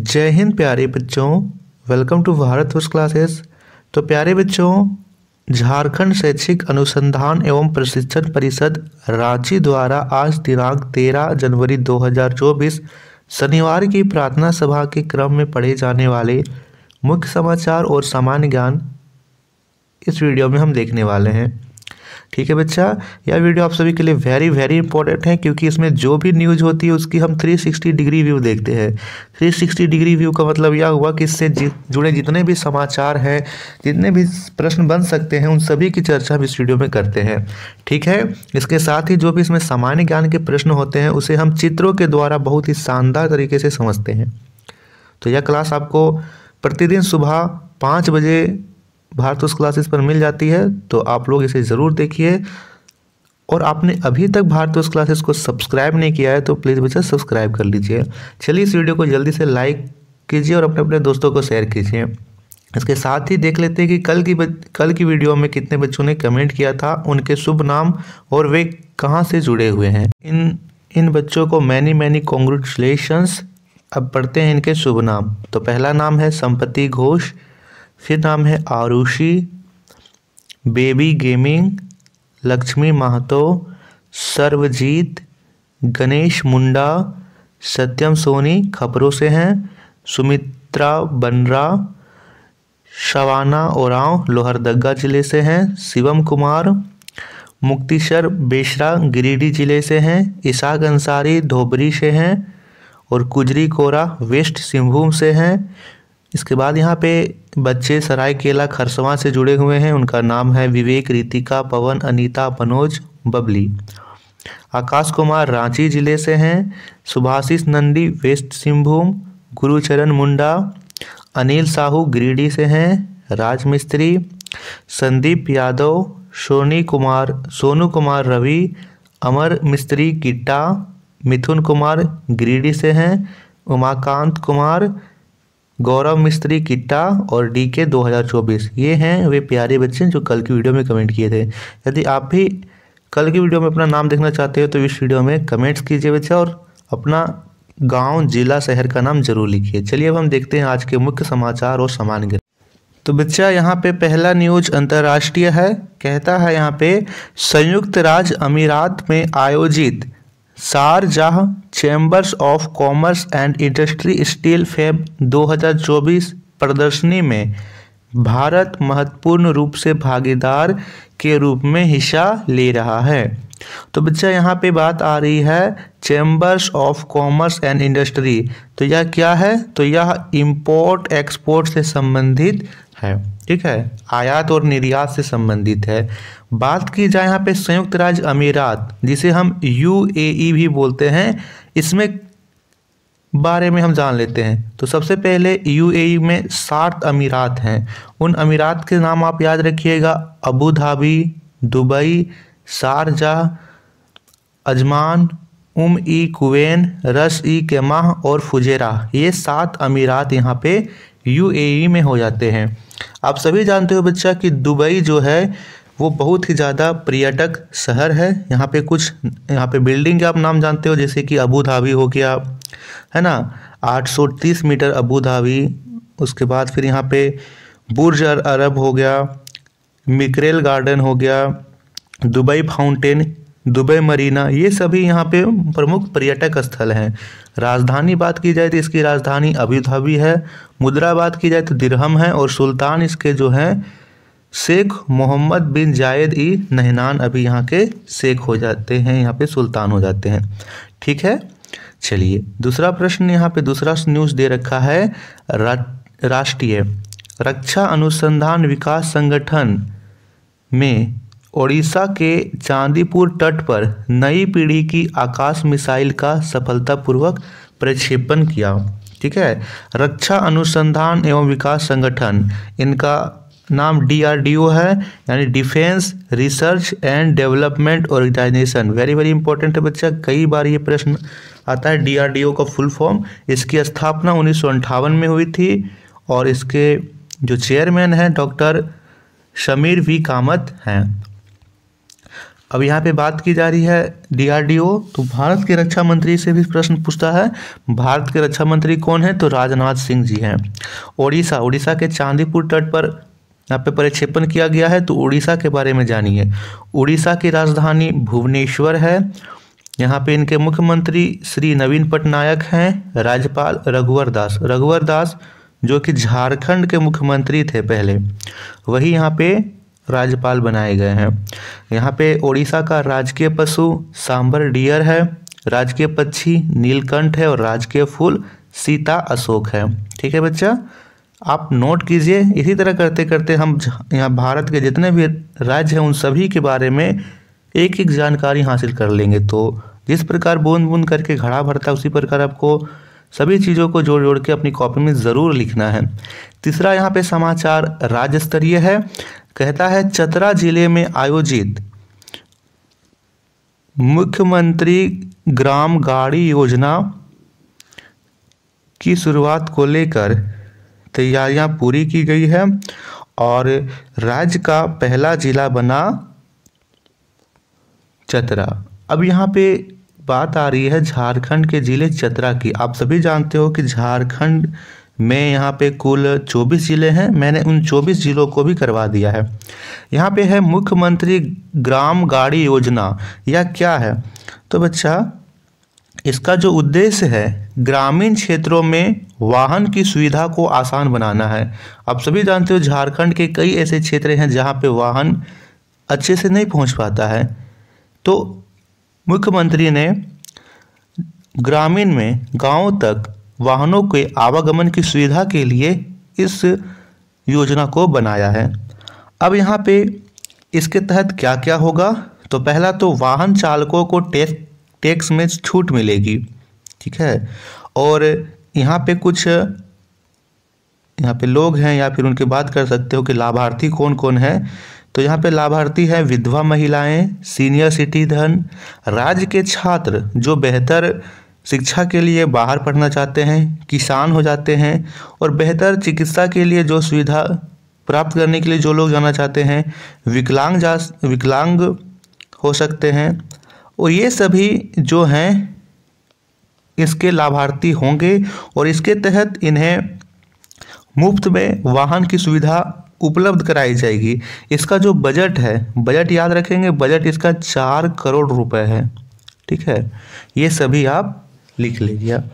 जय हिंद प्यारे बच्चों वेलकम टू भारत उस क्लासेस तो प्यारे बच्चों झारखंड शैक्षिक अनुसंधान एवं प्रशिक्षण परिषद रांची द्वारा आज दिनांक 13 जनवरी 2024 शनिवार की प्रार्थना सभा के क्रम में पढ़े जाने वाले मुख्य समाचार और सामान्य ज्ञान इस वीडियो में हम देखने वाले हैं ठीक है बच्चा यह वीडियो आप सभी के लिए वेरी वेरी इंपॉर्टेंट है क्योंकि इसमें जो भी न्यूज़ होती है उसकी हम 360 डिग्री व्यू देखते हैं 360 डिग्री व्यू का मतलब यह हुआ कि इससे जि, जुड़े जितने भी समाचार हैं जितने भी प्रश्न बन सकते हैं उन सभी की चर्चा हम इस वीडियो में करते हैं ठीक है इसके साथ ही जो भी इसमें सामान्य ज्ञान के प्रश्न होते हैं उसे हम चित्रों के द्वारा बहुत ही शानदार तरीके से समझते हैं तो यह क्लास आपको प्रतिदिन सुबह पाँच बजे उस क्लासेस पर मिल जाती है तो आप लोग इसे ज़रूर देखिए और आपने अभी तक उस क्लासेस को सब्सक्राइब नहीं किया है तो प्लीज़ बच्चा सब्सक्राइब कर लीजिए चलिए इस वीडियो को जल्दी से लाइक कीजिए और अपने अपने दोस्तों को शेयर कीजिए इसके साथ ही देख लेते हैं कि कल की कल की वीडियो में कितने बच्चों ने कमेंट किया था उनके शुभ नाम और वे कहाँ से जुड़े हुए हैं इन इन बच्चों को मैनी मैनी कॉन्ग्रेचुलेशंस अब पढ़ते हैं इनके शुभ नाम तो पहला नाम है संपत्ति घोष फिर नाम है आरुषि बेबी गेमिंग लक्ष्मी महतो सर्वजीत गणेश मुंडा सत्यम सोनी खबरों से हैं सुमित्रा बनरा शवाना ओराव लोहरदगा ज़िले से हैं शिवम कुमार मुक्तिशर बेशरा गिरिडीह जिले से हैं इसाक अंसारी धोबरी से हैं और कुजरी कोरा वेस्ट सिंहभूम से हैं इसके बाद यहाँ पे बच्चे सरायकेला खरसवा से जुड़े हुए हैं उनका नाम है विवेक रितिका पवन अनीता मनोज बबली आकाश कुमार रांची जिले से हैं सुभाषिस नंदी वेस्ट सिंहभूम गुरुचरण मुंडा अनिल साहू गिरिडीह से हैं राज मिस्त्री संदीप यादव सोनी कुमार सोनू कुमार रवि अमर मिस्त्री किट्टा मिथुन कुमार ग्रीडी से हैं उमाकांत कुमार गौरव मिस्त्री किट्टा और डी के दो ये हैं वे प्यारे बच्चे जो कल की वीडियो में कमेंट किए थे यदि आप भी कल की वीडियो में अपना नाम देखना चाहते हो तो इस वीडियो में कमेंट्स कीजिए बच्चे और अपना गांव जिला शहर का नाम जरूर लिखिए चलिए अब हम देखते हैं आज के मुख्य समाचार और समान ग्रह तो बच्चा यहाँ पे पहला न्यूज अंतर्राष्ट्रीय है कहता है यहाँ पे संयुक्त राज्य अमीरात में आयोजित Sharjah chambers of commerce and industry steel fab 2024 प्रदर्शनी में भारत महत्वपूर्ण रूप से भागीदार के रूप में हिस्सा ले रहा है तो बच्चा यहाँ पे बात आ रही है chambers of commerce and industry तो यह क्या है तो यह इंपोर्ट एक्सपोर्ट से संबंधित है ठीक है आयात और निर्यात से संबंधित है बात की जाए यहाँ पे संयुक्त राज्य अमीरात जिसे हम यू भी बोलते हैं इसमें बारे में हम जान लेते हैं तो सबसे पहले यूएई में सात अमीरात हैं उन अमीरात के नाम आप याद रखिएगा Abu Dhabi Dubai Sharjah Ajman Umm al Quwain Ras al केमाह और फुजेरा ये सात अमीरात यहाँ पे यूएई में हो जाते हैं आप सभी जानते हो बच्चा कि दुबई जो है वो बहुत ही ज़्यादा पर्यटक शहर है यहाँ पे कुछ यहाँ पे बिल्डिंग के आप नाम जानते हो जैसे कि अबू धाबी हो गया है ना 830 मीटर अबू धाबी उसके बाद फिर यहाँ पे बुर्ज अरब हो गया मिक्रेल गार्डन हो गया दुबई फाउंटेन दुबई मरीना ये सभी यहाँ पे प्रमुख पर्यटक स्थल हैं राजधानी बात की जाए तो इसकी राजधानी अबू धाबी है मुद्रा बात की जाए तो दिरहम है और सुल्तान इसके जो हैं शेख मोहम्मद बिन जायद ई नहनान अभी यहाँ के शेख हो जाते हैं यहाँ पे सुल्तान हो जाते हैं ठीक है चलिए दूसरा प्रश्न यहाँ पे दूसरा न्यूज़ दे रखा है रा, राष्ट्रीय रक्षा अनुसंधान विकास संगठन में ओडिशा के चांदीपुर तट पर नई पीढ़ी की आकाश मिसाइल का सफलतापूर्वक प्रक्षेपण किया ठीक है रक्षा अनुसंधान एवं विकास संगठन इनका नाम डीआरडीओ है यानी defence research and development organisation very very important है बच्चा कई बार ये प्रश्न आता है डीआरडीओ का फुल फॉर्म इसकी स्थापना उन्नीस में हुई थी और इसके जो चेयरमैन हैं डॉक्टर शमीर वी कामत हैं अब यहाँ पे बात की जा रही है डीआरडीओ तो भारत के रक्षा मंत्री से भी प्रश्न पूछता है भारत के रक्षा मंत्री कौन है तो राजनाथ सिंह जी हैं ओडिशा ओडिशा के चांदीपुर तट पर यहाँ पे परिक्षेपण किया गया है तो उड़ीसा के बारे में जानिए उड़ीसा की राजधानी भुवनेश्वर है यहाँ पे इनके मुख्यमंत्री श्री नवीन पटनायक हैं राज्यपाल रघुवर दास रघुवर दास जो कि झारखंड के मुख्यमंत्री थे पहले वही यहाँ पे राज्यपाल बनाए गए हैं यहाँ पे ओडिशा का राजकीय पशु सांबर डियर है राजकीय पक्षी नीलकंठ है और राजकीय फूल सीता अशोक है ठीक है बच्चा आप नोट कीजिए इसी तरह करते करते हम यहाँ भारत के जितने भी राज्य हैं उन सभी के बारे में एक एक जानकारी हासिल कर लेंगे तो जिस प्रकार बूंद बूंद करके घड़ा भरता है उसी प्रकार आपको सभी चीज़ों को जोड़ जोड़ के अपनी कॉपी में ज़रूर लिखना है तीसरा यहाँ पे समाचार राज्य स्तरीय है कहता है चतरा जिले में आयोजित मुख्यमंत्री ग्राम गाड़ी योजना की शुरुआत को लेकर तैयारियां पूरी की गई है और राज्य का पहला जिला बना चतरा अब यहाँ पे बात आ रही है झारखंड के ज़िले चतरा की आप सभी जानते हो कि झारखंड में यहाँ पे कुल 24 ज़िले हैं मैंने उन 24 ज़िलों को भी करवा दिया है यहाँ पे है मुख्यमंत्री ग्राम गाड़ी योजना या क्या है तो बच्चा इसका जो उद्देश्य है ग्रामीण क्षेत्रों में वाहन की सुविधा को आसान बनाना है आप सभी जानते हो झारखंड के कई ऐसे क्षेत्र हैं जहाँ पे वाहन अच्छे से नहीं पहुँच पाता है तो मुख्यमंत्री ने ग्रामीण में गाँव तक वाहनों के आवागमन की सुविधा के लिए इस योजना को बनाया है अब यहाँ पे इसके तहत क्या क्या होगा तो पहला तो वाहन चालकों को टेस्ट टैक्स में छूट मिलेगी ठीक है और यहाँ पे कुछ यहाँ पे लोग हैं या फिर उनके बात कर सकते हो कि लाभार्थी कौन कौन है तो यहाँ पे लाभार्थी है विधवा महिलाएं सीनियर सिटीजन राज्य के छात्र जो बेहतर शिक्षा के लिए बाहर पढ़ना चाहते हैं किसान हो जाते हैं और बेहतर चिकित्सा के लिए जो सुविधा प्राप्त करने के लिए जो लोग जाना चाहते हैं विकलांग जा विकलांग हो सकते हैं और ये सभी जो हैं इसके लाभार्थी होंगे और इसके तहत इन्हें मुफ्त में वाहन की सुविधा उपलब्ध कराई जाएगी इसका जो बजट है बजट याद रखेंगे बजट इसका चार करोड़ रुपए है ठीक है ये सभी आप लिख लीजिए आप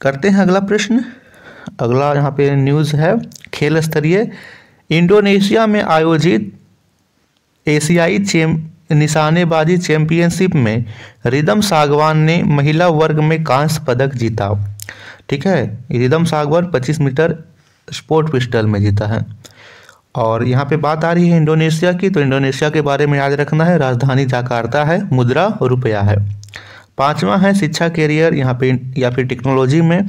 करते हैं अगला प्रश्न अगला यहाँ पे न्यूज़ है खेल स्तरीय इंडोनेशिया में आयोजित एशियाई चैम निशानेबाजी चैंपियनशिप में रिदम सागवान ने महिला वर्ग में कांस्य पदक जीता ठीक है रिदम सागवान 25 मीटर स्पोर्ट पिस्टल में जीता है और यहाँ पे बात आ रही है इंडोनेशिया की तो इंडोनेशिया के बारे में याद रखना है राजधानी जाकार्ता है मुद्रा रुपया है पांचवा है शिक्षा कैरियर यहाँ पे या फिर टेक्नोलॉजी में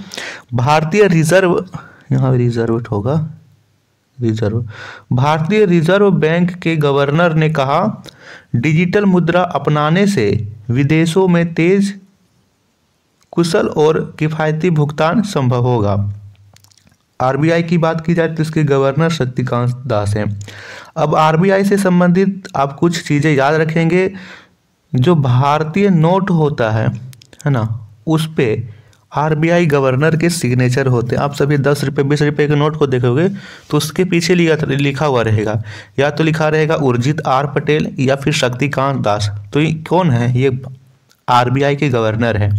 भारतीय रिजर्व यहाँ रिजर्व होगा रिजर्व भारतीय रिजर्व बैंक के गवर्नर ने कहा डिजिटल मुद्रा अपनाने से विदेशों में तेज कुशल और किफ़ायती भुगतान संभव होगा आरबीआई की बात की जाए तो इसके गवर्नर शक्तिकांत दास हैं अब आरबीआई से संबंधित आप कुछ चीज़ें याद रखेंगे जो भारतीय नोट होता है है ना उस पर आरबीआई गवर्नर के सिग्नेचर होते हैं आप सभी दस रुपये बीस रुपये के नोट को देखोगे तो उसके पीछे लिया लिखा हुआ रहेगा या तो लिखा रहेगा उर्जित आर पटेल या फिर शक्तिकांत दास तो ये कौन है ये आरबीआई के गवर्नर हैं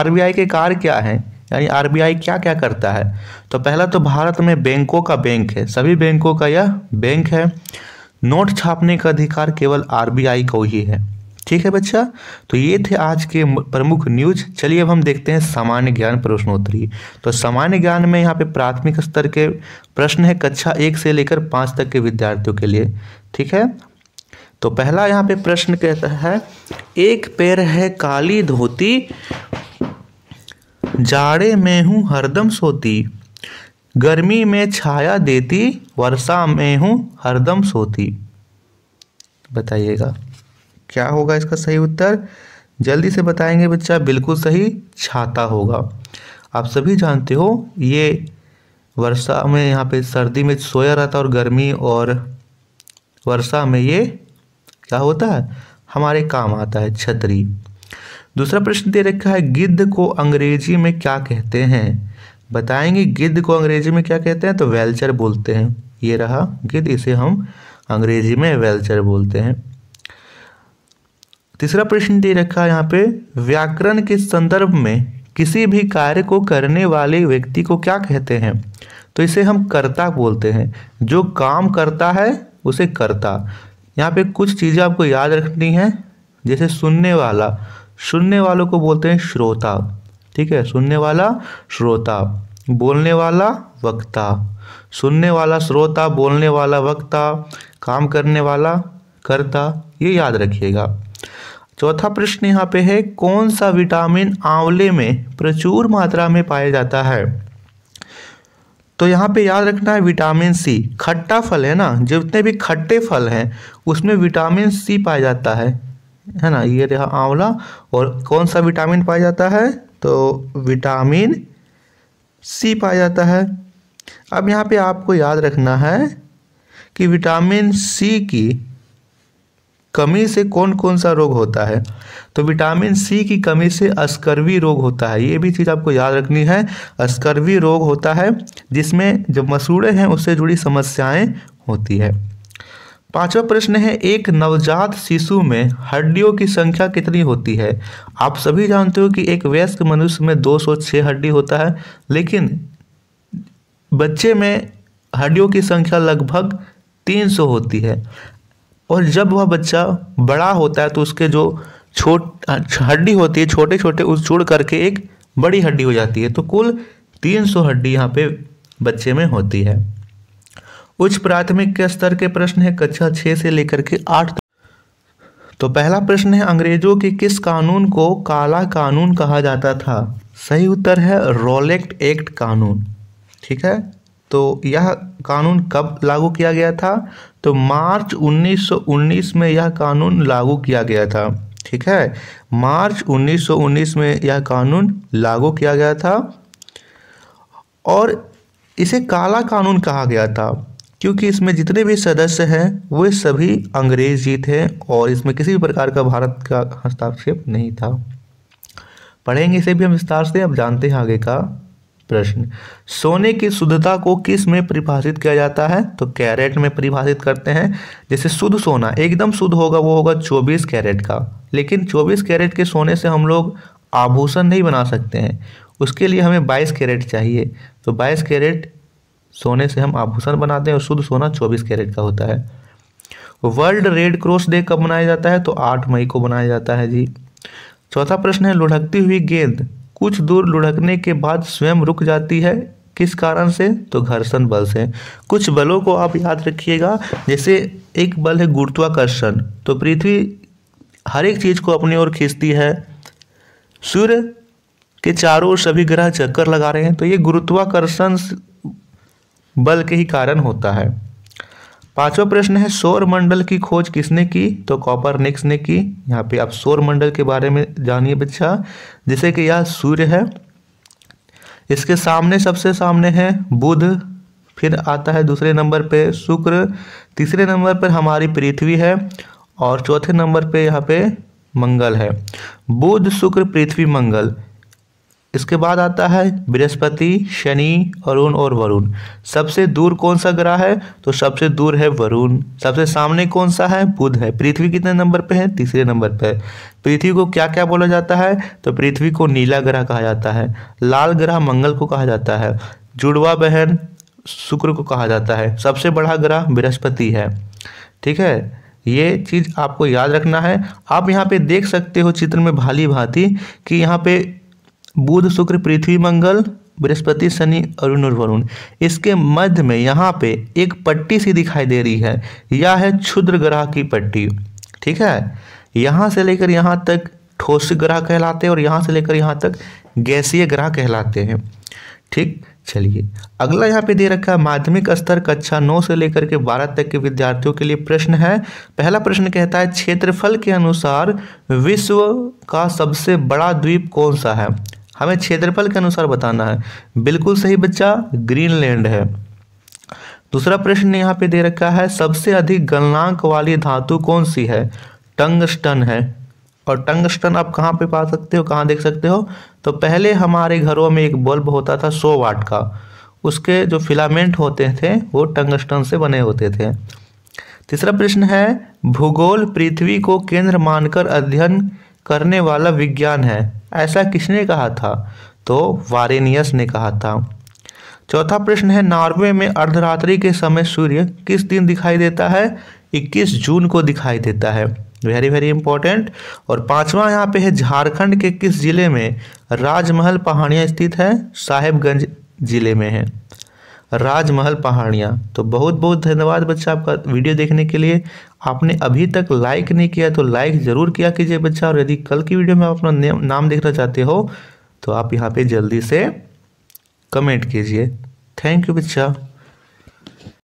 आरबीआई के कार्य क्या हैं यानी आरबीआई क्या क्या करता है तो पहला तो भारत में बैंकों का बैंक है सभी बैंकों का यह बैंक है नोट छापने का अधिकार केवल आर को ही है ठीक है बच्चा तो ये थे आज के प्रमुख न्यूज चलिए अब हम देखते हैं सामान्य ज्ञान प्रश्नोत्तरी तो सामान्य ज्ञान में यहाँ पे प्राथमिक स्तर के प्रश्न है कक्षा एक से लेकर पाँच तक के विद्यार्थियों के लिए ठीक है तो पहला यहाँ पे प्रश्न कहता है एक पैर है काली धोती जाड़े में हूँ हरदम सोती गर्मी में छाया देती वर्षा में हूँ हरदम सोती बताइएगा क्या होगा इसका सही उत्तर जल्दी से बताएंगे बच्चा बिल्कुल सही छाता होगा आप सभी जानते हो ये वर्षा में यहाँ पे सर्दी में सोया रहता है और गर्मी और वर्षा में ये क्या होता है हमारे काम आता है छतरी दूसरा प्रश्न दे रखा है गिद्ध को अंग्रेजी में क्या कहते हैं बताएंगे गिद्ध को अंग्रेजी में क्या कहते हैं तो वेल्चर बोलते हैं ये रहा गिद्ध इसे हम अंग्रेजी में वेल्चर बोलते हैं तीसरा प्रश्न दे रखा है यहाँ पे व्याकरण के संदर्भ में किसी भी कार्य को करने वाले व्यक्ति को क्या कहते हैं तो इसे हम कर्ता बोलते हैं जो काम करता है उसे कर्ता यहाँ पे कुछ चीज़ें आपको याद रखनी है जैसे सुनने वाला सुनने वालों को बोलते हैं श्रोता ठीक है सुनने वाला श्रोता बोलने वाला वक्ता सुनने वाला श्रोता बोलने वाला वक्ता काम करने वाला कर्ता ये याद रखिएगा चौथा प्रश्न यहाँ पे है कौन सा विटामिन आंवले में प्रचुर मात्रा में पाया जाता है तो यहाँ पे याद रखना है विटामिन सी खट्टा फल है ना जितने भी खट्टे फल हैं उसमें विटामिन सी पाया जाता है है ना ये रहा आंवला और कौन सा विटामिन पाया जाता है तो विटामिन सी पाया जाता है अब यहाँ पे आपको याद रखना है कि विटामिन सी की कमी से कौन कौन सा रोग होता है तो विटामिन सी की कमी से अस्कर्वी रोग होता है ये भी चीज़ आपको याद रखनी है अस्कर्वी रोग होता है जिसमें जो मसूड़े हैं उससे जुड़ी समस्याएं होती है पांचवा प्रश्न है एक नवजात शिशु में हड्डियों की संख्या कितनी होती है आप सभी जानते हो कि एक वयस्क मनुष्य में दो हड्डी होता है लेकिन बच्चे में हड्डियों की संख्या लगभग 300 होती है और जब वह बच्चा बड़ा होता है तो उसके जो छोट हड्डी होती है छोटे छोटे उस जुड़ करके एक बड़ी हड्डी हो जाती है तो कुल तीन सौ हड्डी यहाँ पे बच्चे में होती है उच्च प्राथमिक के स्तर के प्रश्न है कक्षा छः से लेकर के आठ तो पहला प्रश्न है अंग्रेजों के किस कानून को काला कानून कहा जाता था सही उत्तर है रोलेक्ट एक्ट कानून ठीक है तो यह कानून कब लागू किया गया था तो मार्च 1919 में यह कानून लागू किया गया था ठीक है मार्च 1919 में यह कानून लागू किया गया था और इसे काला कानून कहा गया था क्योंकि इसमें जितने भी सदस्य हैं वे सभी अंग्रेज ही थे और इसमें किसी भी प्रकार का भारत का हस्ताक्षेप नहीं था पढ़ेंगे इसे भी हम विस्तार से अब जानते हैं आगे का प्रश्न सोने की शुद्धता को किस में परिभाषित किया जाता है तो कैरेट में परिभाषित करते हैं जैसे शुद्ध सोना एकदम शुद्ध होगा वो होगा 24 कैरेट का लेकिन 24 कैरेट के सोने से हम लोग आभूषण नहीं बना सकते हैं उसके लिए हमें 22 कैरेट चाहिए तो 22 कैरेट सोने से हम आभूषण बनाते हैं और शुद्ध सोना चौबीस कैरेट का होता है वर्ल्ड रेड क्रॉस डे कब मनाया जाता है तो आठ मई को मनाया जाता है जी चौथा प्रश्न है लुढ़कती हुई गेंद कुछ दूर लुढ़कने के बाद स्वयं रुक जाती है किस कारण से तो घर्षण बल से कुछ बलों को आप याद रखिएगा जैसे एक बल है गुरुत्वाकर्षण तो पृथ्वी हर एक चीज़ को अपनी ओर खींचती है सूर्य के चारों ओर सभी ग्रह चक्कर लगा रहे हैं तो ये गुरुत्वाकर्षण बल के ही कारण होता है पांचवा प्रश्न है सौर मंडल की खोज किसने की तो कॉपर निक्स ने की यहाँ पे आप सौर मंडल के बारे में जानिए बच्चा जैसे कि यह सूर्य है इसके सामने सबसे सामने है बुध फिर आता है दूसरे नंबर पे शुक्र तीसरे नंबर पर हमारी पृथ्वी है और चौथे नंबर पे यहाँ पे मंगल है बुध शुक्र पृथ्वी मंगल इसके बाद आता है बृहस्पति शनि अरुण और वरुण सबसे दूर कौन सा ग्रह है तो सबसे दूर है वरुण सबसे सामने कौन सा है बुध है पृथ्वी कितने नंबर पे है तीसरे नंबर पे पृथ्वी को क्या क्या बोला जाता है तो पृथ्वी को नीला ग्रह कहा जाता है लाल ग्रह मंगल को कहा जाता है जुड़वा बहन शुक्र को कहा जाता है सबसे बड़ा ग्रह बृहस्पति है ठीक है ये चीज़ आपको याद रखना है आप यहाँ पे देख सकते हो चित्र में भाली भांति कि यहाँ पे बुध शुक्र पृथ्वी मंगल बृहस्पति शनि अरुण और वरुण इसके मध्य में यहाँ पे एक पट्टी सी दिखाई दे रही है यह है क्षुद्र ग्रह की पट्टी ठीक है यहाँ से लेकर यहाँ तक ठोस ग्रह कहलाते हैं और यहाँ से लेकर यहाँ तक गैसीय ग्रह कहलाते हैं ठीक चलिए अगला यहाँ पे दे रखा है माध्यमिक स्तर कक्षा नौ से लेकर के बारह तक के विद्यार्थियों के लिए प्रश्न है पहला प्रश्न कहता है क्षेत्रफल के अनुसार विश्व का सबसे बड़ा द्वीप कौन सा है हमें क्षेत्रफल के अनुसार बताना है बिल्कुल सही बच्चा ग्रीनलैंड है दूसरा प्रश्न यहाँ पे दे रखा है सबसे अधिक गलनांक वाली धातु कौन सी है टंगस्टन है और टंगस्टन आप कहाँ पे पा सकते हो कहाँ देख सकते हो तो पहले हमारे घरों में एक बल्ब होता था सौ वाट का उसके जो फिलामेंट होते थे वो टंगस्टन से बने होते थे तीसरा प्रश्न है भूगोल पृथ्वी को केंद्र मानकर अध्ययन करने वाला विज्ञान है ऐसा किसने कहा था तो वारेनियस ने कहा था चौथा प्रश्न है नॉर्वे में अर्धरात्रि के समय सूर्य किस दिन दिखाई देता है 21 जून को दिखाई देता है वेरी वेरी इंपॉर्टेंट और पांचवा यहाँ पे है झारखंड के किस जिले में राजमहल पहाड़ियाँ स्थित है साहेबगंज जिले में है राजमहल पहाड़ियाँ तो बहुत बहुत धन्यवाद बच्चा आपका वीडियो देखने के लिए आपने अभी तक लाइक नहीं किया तो लाइक ज़रूर किया कीजिए बच्चा और यदि कल की वीडियो में आप अपना नाम देखना चाहते हो तो आप यहाँ पे जल्दी से कमेंट कीजिए थैंक यू बच्चा